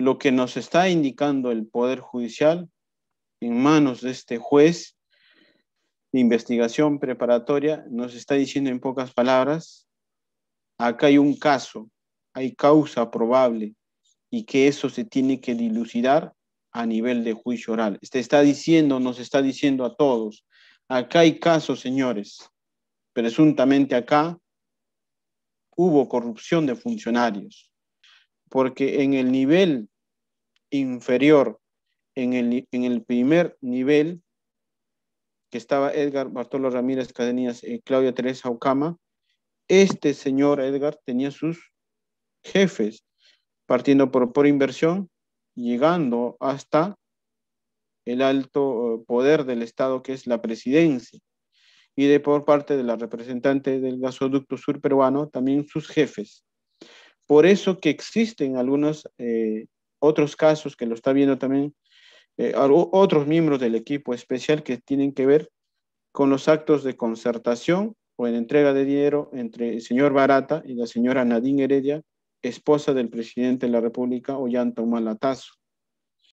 lo que nos está indicando el Poder Judicial en manos de este juez de investigación preparatoria, nos está diciendo en pocas palabras, acá hay un caso, hay causa probable y que eso se tiene que dilucidar a nivel de juicio oral. Este está diciendo, nos está diciendo a todos, acá hay casos, señores, presuntamente acá hubo corrupción de funcionarios porque en el nivel inferior, en el, primer nivel, que estaba Edgar Bartolo Ramírez Cadenías y eh, Claudia Teresa Ocama, este señor Edgar tenía sus jefes, partiendo por, por inversión, llegando hasta el alto eh, poder del Estado, que es la presidencia, y de por parte de la representante del gasoducto sur peruano, también sus jefes. Por eso que existen algunos eh, otros casos que lo está viendo también eh, otros miembros del equipo especial que tienen que ver con los actos de concertación o en entrega de dinero entre el señor Barata y la señora Nadine Heredia, esposa del presidente de la República, Ollanta Humalatazo.